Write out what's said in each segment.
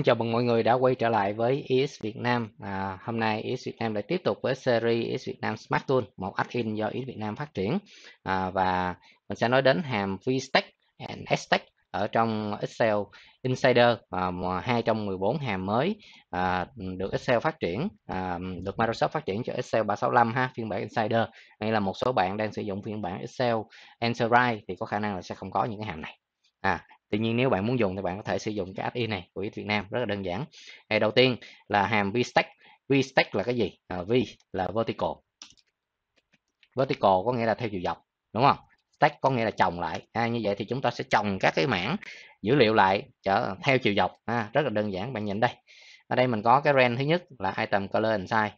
Xin chào mừng mọi người đã quay trở lại với ES Việt Nam. À, hôm nay ES Việt Nam lại tiếp tục với series ES Việt Nam Smart Tool, một add-in do ES Việt Nam phát triển. À, và mình sẽ nói đến hàm VStack and SStack ở trong Excel Insider và 214 hàm mới à, được Excel phát triển, à, được Microsoft phát triển cho Excel 365 ha, phiên bản Insider. Hay là một số bạn đang sử dụng phiên bản Excel Enterprise thì có khả năng là sẽ không có những cái hàm này. À, Tuy nhiên nếu bạn muốn dùng thì bạn có thể sử dụng cái API này của Việt Nam rất là đơn giản. Thì đầu tiên là hàm vstack. Vstack là cái gì? À, v là vertical. Vertical có nghĩa là theo chiều dọc, đúng không? Stack có nghĩa là chồng lại. À, như vậy thì chúng ta sẽ chồng các cái mảng dữ liệu lại trở theo chiều dọc. À, rất là đơn giản. Bạn nhìn đây. Ở đây mình có cái range thứ nhất là item color and size.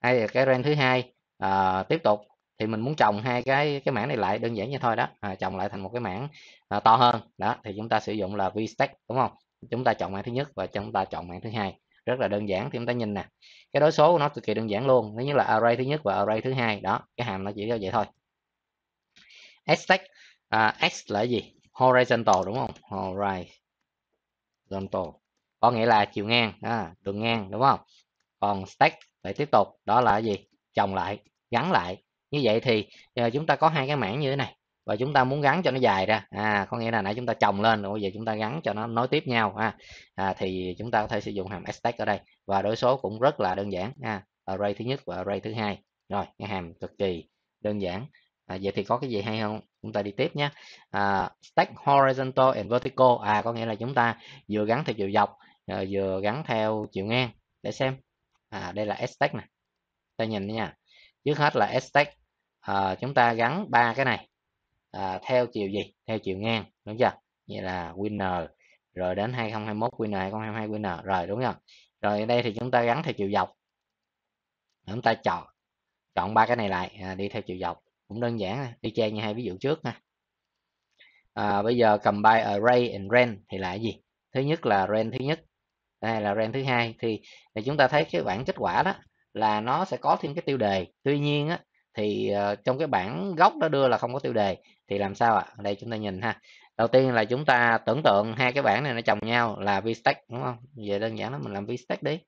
Hay là cái range thứ hai à, tiếp tục thì mình muốn trồng hai cái cái mảng này lại đơn giản như thôi đó à, trồng lại thành một cái mảng à, to hơn đó thì chúng ta sử dụng là vstack đúng không chúng ta chọn mảng thứ nhất và chúng ta chọn mảng thứ hai rất là đơn giản thì chúng ta nhìn nè cái đối số của nó cực kỳ đơn giản luôn nó như là array thứ nhất và array thứ hai đó cái hàm nó chỉ có vậy thôi stack à, x là gì horizontal đúng không horizontal có nghĩa là chiều ngang à, đường ngang đúng không còn stack lại tiếp tục đó là gì chồng lại gắn lại như vậy thì ờ, chúng ta có hai cái mảng như thế này và chúng ta muốn gắn cho nó dài ra à có nghĩa là nãy chúng ta chồng lên rồi giờ chúng ta gắn cho nó nối tiếp nhau ha à. thì chúng ta có thể sử dụng hàm stack ở đây và đối số cũng rất là đơn giản ha à, array thứ nhất và array thứ hai rồi cái hàm cực kỳ đơn giản à, vậy thì có cái gì hay không chúng ta đi tiếp nhé à, stack horizontal and vertical à có nghĩa là chúng ta vừa gắn theo chiều dọc ờ, vừa gắn theo chiều ngang để xem à đây là stack nè ta nhìn nha trước hết là stack à, chúng ta gắn ba cái này à, theo chiều gì theo chiều ngang đúng chưa vậy là winner rồi đến 2021 winner 2022 winner rồi đúng không rồi ở đây thì chúng ta gắn theo chiều dọc chúng ta chọn chọn ba cái này lại à, đi theo chiều dọc cũng đơn giản đi chang như hai ví dụ trước ha à, bây giờ combine array and range thì là gì thứ nhất là range thứ nhất đây là range thứ hai thì, thì chúng ta thấy cái bảng kết quả đó là nó sẽ có thêm cái tiêu đề tuy nhiên á, thì ờ, trong cái bảng gốc nó đưa là không có tiêu đề thì làm sao ạ đây chúng ta nhìn ha đầu tiên là chúng ta tưởng tượng hai cái bảng này nó chồng nhau là vstack đúng không Vậy đơn giản là mình làm vstack đi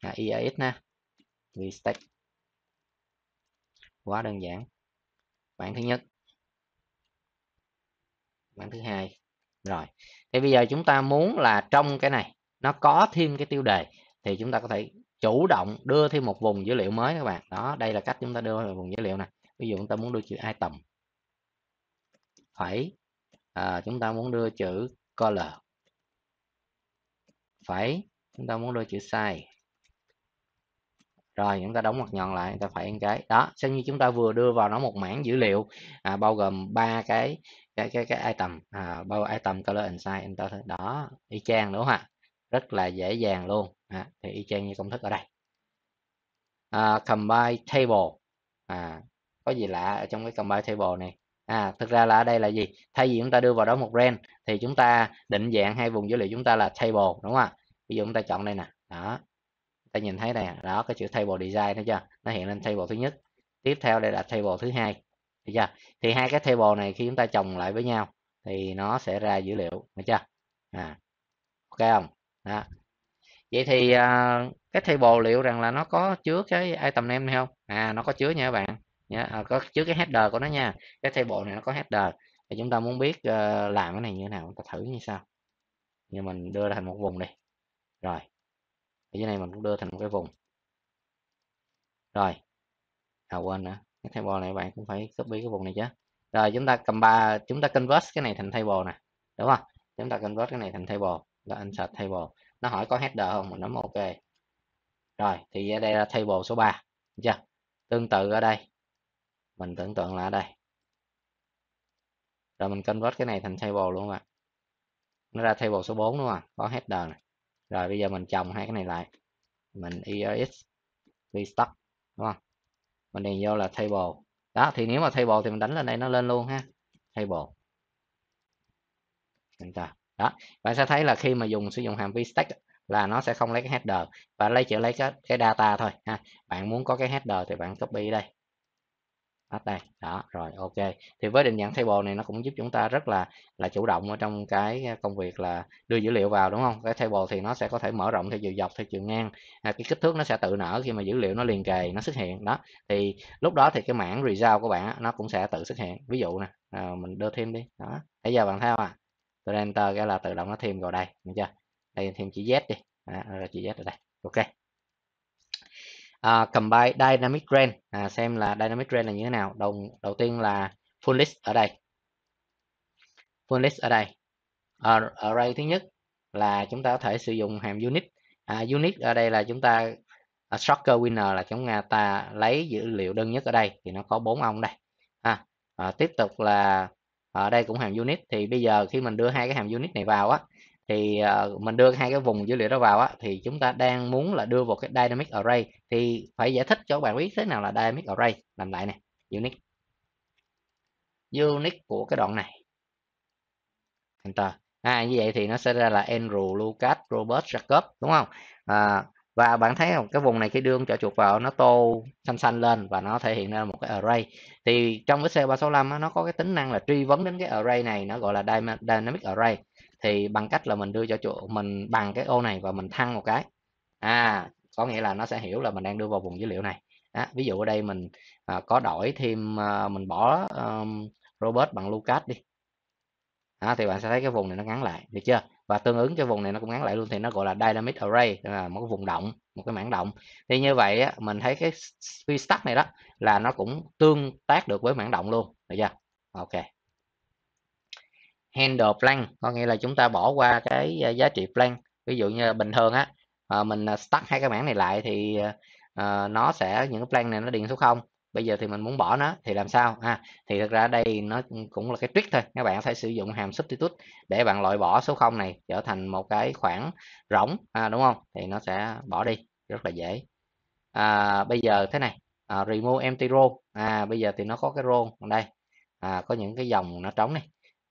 là IAX e ha vstack quá đơn giản bảng thứ nhất bảng thứ hai rồi thì bây giờ chúng ta muốn là trong cái này nó có thêm cái tiêu đề thì chúng ta có thể chủ động đưa thêm một vùng dữ liệu mới các bạn đó đây là cách chúng ta đưa vào vùng dữ liệu này ví dụ chúng ta muốn đưa chữ item phải à, chúng ta muốn đưa chữ color phải chúng ta muốn đưa chữ size rồi chúng ta đóng mặt nhọn lại chúng ta phải cái đó xem như chúng ta vừa đưa vào nó một mảng dữ liệu à, bao gồm ba cái cái cái cái item à, bao item color and size enter đó y chang đúng không ạ rất là dễ dàng luôn à, thì y chang như công thức ở đây à, combine table à, có gì lạ ở trong cái combine table này à thực ra là ở đây là gì thay vì chúng ta đưa vào đó một range thì chúng ta định dạng hai vùng dữ liệu chúng ta là table đúng không ạ ví dụ chúng ta chọn đây nè đó ta nhìn thấy này đó cái chữ table design thấy chưa nó hiện lên table thứ nhất tiếp theo đây là table thứ hai thấy chưa thì hai cái table này khi chúng ta chồng lại với nhau thì nó sẽ ra dữ liệu được chưa à ok không đó vậy thì uh, cái table liệu rằng là nó có chứa cái item name hay không à nó có chứa nha các bạn nhá à, có chứa cái header của nó nha cái table này nó có header thì chúng ta muốn biết uh, làm cái này như thế nào chúng ta thử như sau như mình đưa thành một vùng đi rồi ở dưới này mình cũng đưa thành một cái vùng rồi à quên nữa cái table này bạn cũng phải copy cái vùng này chứ rồi chúng ta cầm ba chúng ta convert cái này thành table nè đúng không chúng ta convert cái này thành table là insert table nó hỏi có header không mình nắm ok rồi thì ở đây là table số 3 Được chưa tương tự ở đây mình tưởng tượng là ở đây rồi mình convert cái này thành table luôn ạ nó ra table số 4 đúng không có header này rồi bây giờ mình chồng hai cái này lại mình ex restock đúng không mình điền vô là table đó thì nếu mà table thì mình đánh lên đây nó lên luôn ha table enter đó bạn sẽ thấy là khi mà dùng sử dụng hàm vi stack là nó sẽ không lấy cái header và lấy chỉ lấy cái, cái data thôi ha bạn muốn có cái header thì bạn copy đây hết đây đó rồi ok thì với định dạng table này nó cũng giúp chúng ta rất là là chủ động ở trong cái công việc là đưa dữ liệu vào đúng không cái table thì nó sẽ có thể mở rộng theo chiều dọc theo chiều ngang à, cái kích thước nó sẽ tự nở khi mà dữ liệu nó liền kề nó xuất hiện đó thì lúc đó thì cái mảng result của bạn nó cũng sẽ tự xuất hiện ví dụ nè à, mình đưa thêm đi đó bây giờ bạn theo à tôi enter cái là tự động nó thêm vào đây đúng chưa đây thêm chữ z đi à, chữ z ở đây ok à, combine dynamic range à, xem là dynamic range là như thế nào đầu đầu tiên là full list ở đây full list ở đây Ar à, array thứ nhất là chúng ta có thể sử dụng hàm unit à, unit ở đây là chúng ta uh, shocker winner là chúng ta lấy dữ liệu đơn nhất ở đây thì nó có bốn ông đây à, à, tiếp tục là ở đây cũng hàm unit thì bây giờ khi mình đưa hai cái hàm unit này vào á thì ờ, mình đưa hai cái vùng dữ liệu đó vào á thì chúng ta đang muốn là đưa vào cái dynamic array thì phải giải thích cho các bạn biết thế nào là dynamic array làm lại này unit unit của cái đoạn này enter à như vậy thì nó sẽ ra là Andrew Lucas Robert Jacob đúng không à, và bạn thấy không cái vùng này khi đưa con trỏ chuột vào nó tô xanh xanh lên và nó thể hiện ra một cái array thì trong cái C365 á, nó có cái tính năng là truy vấn đến cái array này nó gọi là dynamic array thì bằng cách là mình đưa cho chuột mình bằng cái ô này và mình thăng một cái à có nghĩa là nó sẽ hiểu là mình đang đưa vào vùng dữ liệu này à, ví dụ ở đây mình à, có đổi thêm à, mình bỏ um, Robert bằng Lucas đi à, thì bạn sẽ thấy cái vùng này nó ngắn lại được chưa và tương ứng cho vùng này nó cũng ngắn lại luôn thì nó gọi là dynamic array là một cái vùng động một cái mảng động thì như vậy á, mình thấy cái stack này đó là nó cũng tương tác được với mảng động luôn được chưa ok handle plan có nghĩa là chúng ta bỏ qua cái ờ, giá trị plan ví dụ như bình thường á ờ, mình ờ, stack hai cái mảng này lại thì nó sẽ những cái plan này nó điền số 0 bây giờ thì mình muốn bỏ nó thì làm sao ha à, thì thực ra đây nó cũng là cái trick thôi các bạn phải sử dụng hàm substitute để bạn loại bỏ số 0 này trở thành một cái khoảng rỗng à, đúng không thì nó sẽ bỏ đi rất là dễ à, bây giờ thế này à, remove empty row à bây giờ thì nó có cái row đây à, có những cái dòng nó trống này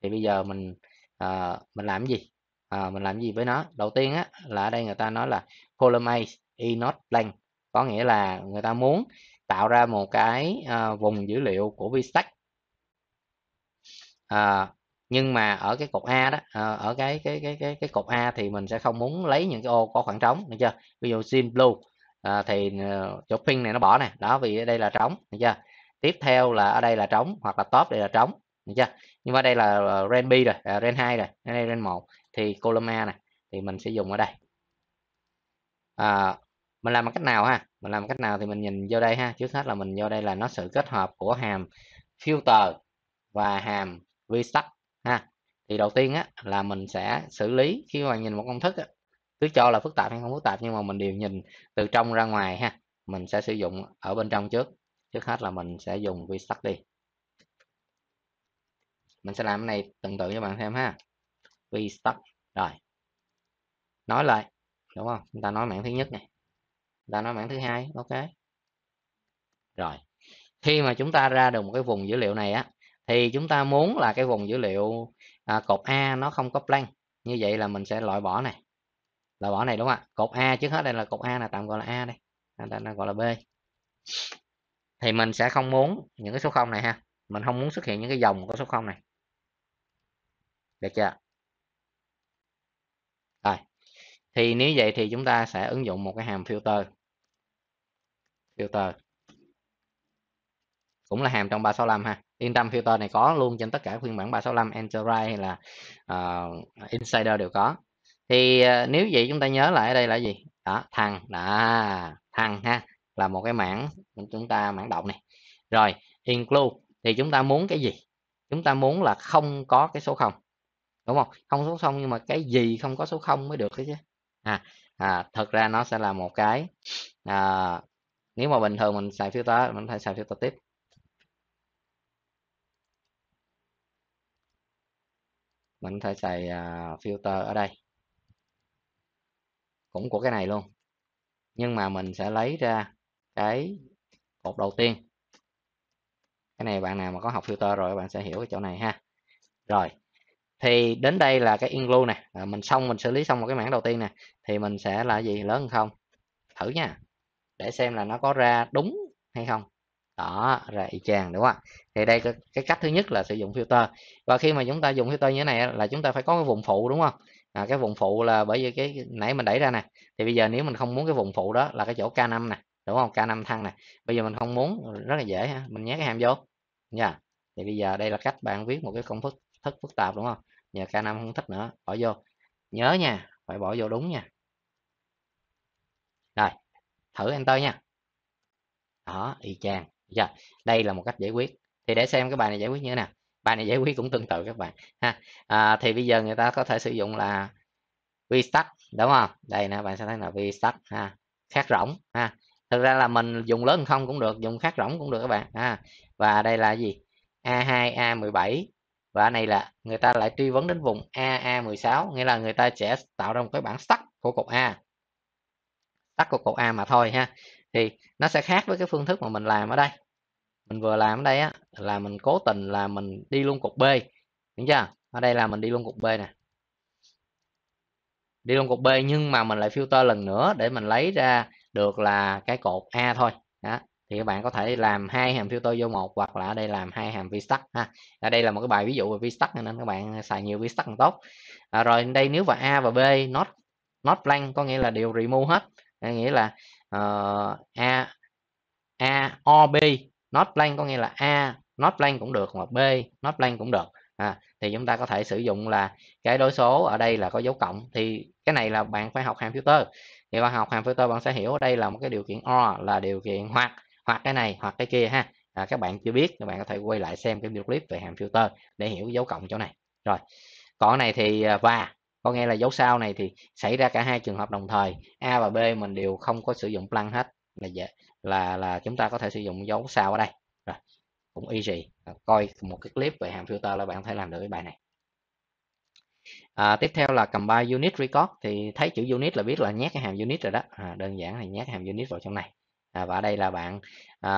thì bây giờ mình à, mình làm cái gì à, mình làm gì với nó đầu tiên á là ở đây người ta nói là column A is not blank có nghĩa là người ta muốn tạo ra một cái à, vùng dữ liệu của vstack à, nhưng mà ở cái cột a đó à, ở cái cái cái cái cái cột a thì mình sẽ không muốn lấy những cái ô có khoảng trống được chưa ví dụ sim blue à, thì chỗ pin này nó bỏ này, đó vì đây là trống được chưa tiếp theo là ở đây là trống hoặc là top đây là trống được chưa nhưng mà đây là ren b rồi à, ren 2 rồi đây ren 1 thì column a này thì mình sẽ dùng ở đây à, mình làm bằng cách nào ha mình làm bằng cách nào thì mình nhìn vô đây ha trước hết là mình vô đây là nó sự kết hợp của hàm filter và hàm vstack ha thì đầu tiên á là mình sẽ xử lý khi mà nhìn một công thức á, cứ cho là phức tạp hay không phức tạp nhưng mà mình đều nhìn từ trong ra ngoài ha mình sẽ sử dụng ở bên trong trước trước hết là mình sẽ dùng vstack đi mình sẽ làm cái này tương tự cho bạn xem ha vstack rồi nói lại đúng không chúng ta nói mạng thứ nhất này là nó mảng thứ hai ok rồi khi mà chúng ta ra được một cái vùng dữ liệu này á thì chúng ta muốn là cái vùng dữ liệu à, cột a nó không có blank như vậy là mình sẽ loại bỏ này loại bỏ này đúng không ạ cột a trước hết đây là cột a là tạm gọi là a đây đây là gọi là b thì mình sẽ không muốn những cái số 0 này ha mình không muốn xuất hiện những cái dòng có số 0 này được chưa rồi thì nếu vậy thì chúng ta sẽ ứng dụng một cái hàm filter filter cũng là hàm trong 365 ha Intam filter này có luôn trên tất cả phiên bản 365 Enterprise hay là uh, Insider đều có thì uh, nếu vậy chúng ta nhớ lại ở đây là gì đó thằng đã thằng ha là một cái mảng chúng ta mảng động này rồi include thì chúng ta muốn cái gì chúng ta muốn là không có cái số 0 đúng không không số 0 nhưng mà cái gì không có số 0 mới được chứ à, à thật ra nó sẽ là một cái à, nếu mà bình thường mình xài filter mình phải xài filter tiếp mình phải xài à, filter ở đây cũng của cái này luôn nhưng mà mình sẽ lấy ra cái cột đầu tiên cái này bạn nào mà có học filter rồi bạn sẽ hiểu cái chỗ này ha rồi thì đến đây là cái include nè à, mình xong mình xử lý xong một cái mảng đầu tiên nè thì mình sẽ là gì lớn hơn không thử nha để xem là nó có ra đúng hay không đó ra y chang đúng không ạ thì đây cái, cách thứ nhất là sử dụng filter và khi mà chúng ta dùng filter như thế này là chúng ta phải có cái vùng phụ đúng không à, cái vùng phụ là bởi vì cái nãy mình đẩy ra nè thì bây giờ nếu mình không muốn cái vùng phụ đó là cái chỗ K5 nè đúng không K5 thăng nè bây giờ mình không muốn rất là dễ ha mình nhét cái hàm vô nha yeah. thì bây giờ đây là cách bạn viết một cái công thức thức phức tạp đúng không Nhờ K5 không thích nữa bỏ vô nhớ nha phải bỏ vô đúng nha rồi thử enter nha đó y chang dạ đây là một cách giải quyết thì để xem cái bài này giải quyết như thế nào bài này giải quyết cũng tương tự các bạn ha à, thì bây giờ người ta có thể sử dụng là vstack đúng không đây nè bạn sẽ thấy là vstack ha khát rỗng ha thực ra là mình dùng lớn không cũng được dùng khát rỗng cũng được các bạn ha và đây là gì a2 a17 và này là người ta lại truy vấn đến vùng AA16 nghĩa là người ta sẽ tạo ra một cái bảng stack của cột A tắt của cột A mà thôi ha thì nó sẽ khác với cái phương thức mà mình làm ở đây mình vừa làm ở đây á là mình cố tình là mình đi luôn cột B đúng chưa ở đây là mình đi luôn cột B nè đi luôn cột B nhưng mà mình lại filter lần nữa để mình lấy ra được là cái cột A thôi đó thì các bạn có thể làm hai hàm filter vô một hoặc là ở đây làm hai hàm vstack ha ở đây là một cái bài ví dụ về vstack nên các bạn xài nhiều vstack càng tốt à, rồi đây nếu và a và b not not blank có nghĩa là đều remove hết nghĩa là uh, a a o b not blank có nghĩa là a not blank cũng được hoặc b not blank cũng được à, thì chúng ta có thể sử dụng là cái đối số ở đây là có dấu cộng thì cái này là bạn phải học hàm filter thì bạn học hàm filter bạn sẽ hiểu đây là một cái điều kiện or là điều kiện hoặc hoặc cái này hoặc cái kia ha à, các bạn chưa biết các bạn có thể quay lại xem cái video clip về hàm filter để hiểu dấu cộng chỗ này rồi còn này thì à, và có nghĩa là dấu sao này thì xảy ra cả hai trường hợp đồng thời a và b mình đều không có sử dụng plan hết là dễ là là chúng ta có thể sử dụng dấu sao ở đây rồi cũng easy coi một cái clip về hàm filter là bạn có thể làm được cái bài này à, tiếp theo là combine unit record thì thấy chữ unit là biết là nhét cái hàm unit rồi đó à, đơn giản là nhét hàm unit vào trong này à, và ở đây là bạn à,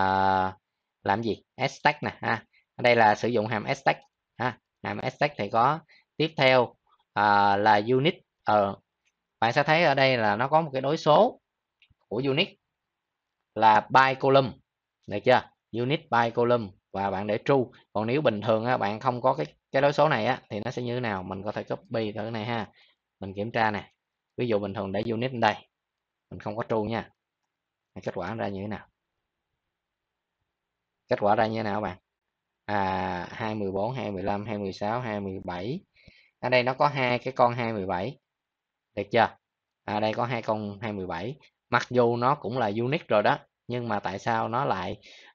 làm gì stack nè ha à, ở đây là sử dụng hàm stack ha à, hàm stack thì có tiếp theo à, là unit ờ bạn sẽ thấy ở đây là nó có một cái đối số của unit là by column được chưa unit by column và bạn để true còn nếu bình thường á, bạn không có cái cái đối số này á, thì nó sẽ như thế nào mình có thể copy thử này ha mình kiểm tra nè ví dụ bình thường để unit đây mình không có true nha kết quả ra như thế nào kết quả ra như thế nào các bạn à 214 215 216 217 ở đây nó có hai cái con 217 được chưa ở đây có hai con 217 mặc dù nó cũng là unit rồi đó nhưng mà tại sao nó lại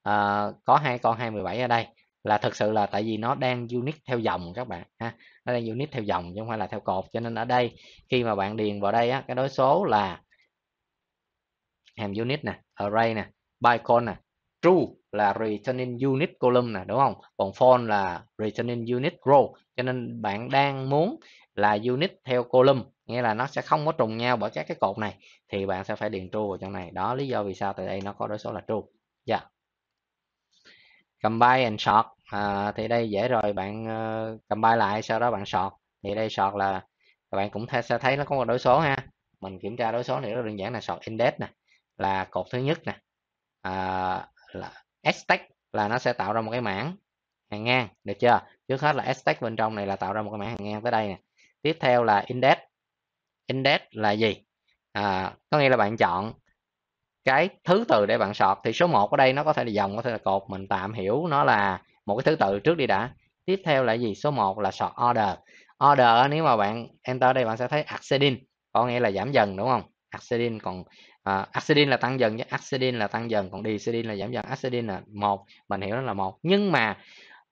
uh, có hai con 217 ở đây là thực sự là tại vì nó đang unit theo dòng các bạn ha nó đang unit theo dòng chứ không phải là theo cột cho nên ở đây khi mà bạn điền vào đây á, cái đối số là hàm unit nè array nè bytecode nè true là returning unit column nè đúng không còn for là returning unit row cho nên bạn đang muốn là unit theo column nghĩa là nó sẽ không có trùng nhau bởi các cái cột này thì bạn sẽ phải điền true vào trong này đó lý do vì sao tại đây nó có đối số là true dạ yeah. combine and sort à, thì đây dễ rồi bạn uh, combine lại sau đó bạn sort thì đây sort là các bạn cũng th sẽ thấy nó có một đối số ha mình kiểm tra đối số này rất đơn giản là sort index nè là cột thứ nhất nè à, là stack là nó sẽ tạo ra một cái mảng hàng ngang được chưa trước hết là stack bên trong này là tạo ra một cái mảng hàng ngang tới đây nè tiếp theo là index index là gì à, có nghĩa là bạn chọn cái thứ tự để bạn sọt thì số 1 ở đây nó có thể là dòng có thể là cột mình tạm hiểu nó là một cái thứ tự trước đi đã tiếp theo là gì số 1 là sort order order nếu mà bạn enter đây bạn sẽ thấy ascending có nghĩa là giảm dần đúng không Acidin còn uh, à, acetylene là tăng dần chứ acetylene là tăng dần còn diacetylene là giảm dần Acidin là một mình hiểu nó là một nhưng mà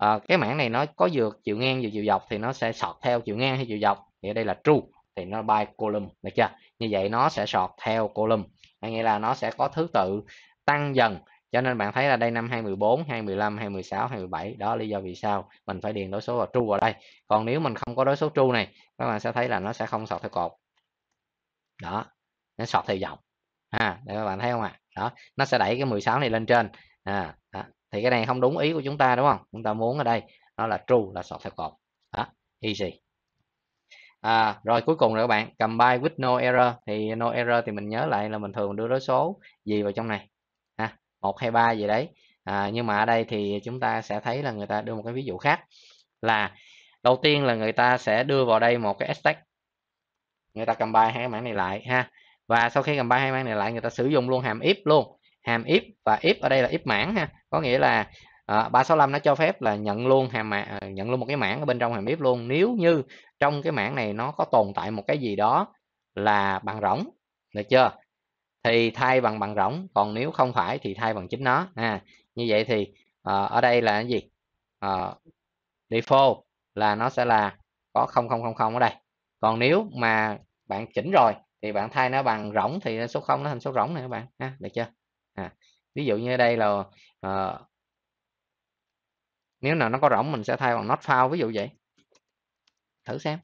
uh, cái mảng này nó có dược chiều ngang và chiều dọc thì nó sẽ sọt theo chiều ngang hay chiều dọc thì đây là true thì nó by column được chưa như vậy nó sẽ sọt theo column nghĩa là nó sẽ có thứ tự tăng dần cho nên bạn thấy là đây năm 2014, 2015, 2016, 2017 đó lý do vì sao mình phải điền đối số vào true vào đây còn nếu mình không có đối số true này các bạn sẽ thấy là nó sẽ không sọt theo cột đó nó sọt theo dòng ha để các bạn thấy không ạ à? đó nó sẽ đẩy cái 16 này lên trên à đó. thì cái này không đúng ý của chúng ta đúng không chúng ta muốn ở đây nó là true là sọt theo cột đó easy à, rồi cuối cùng rồi các bạn combine with no error thì no error thì mình nhớ lại là mình thường đưa đối số gì vào trong này ha một hai ba gì đấy à, nhưng mà ở đây thì chúng ta sẽ thấy là người ta đưa một cái ví dụ khác là đầu tiên là người ta sẽ đưa vào đây một cái stack người ta combine hai cái mảng này lại ha và sau khi combine hai mang này lại người ta sử dụng luôn hàm if luôn hàm if và if ở đây là if mảng ha có nghĩa là À, ờ, 365 nó cho phép là nhận luôn hàm mà ờ, nhận luôn một cái mảng ở bên trong hàm if luôn nếu như trong cái mảng này nó có tồn tại một cái gì đó là bằng rỗng được chưa thì thay bằng bằng rỗng còn nếu không phải thì thay bằng chính nó à như vậy thì à, ở đây là cái gì à, default là nó sẽ là có 0000 ở đây còn nếu mà bạn chỉnh rồi thì bạn thay nó bằng rỗng thì số 0 nó thành số rỗng này các bạn ha được chưa à, ví dụ như đây là uh, nếu nào nó có rỗng mình sẽ thay bằng not found ví dụ vậy thử xem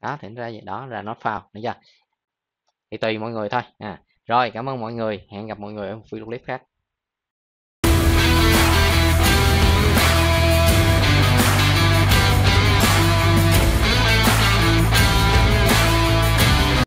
đó thì ra vậy đó là not found được chưa thì tùy mọi người thôi à rồi cảm ơn mọi người hẹn gặp mọi người ở một video clip khác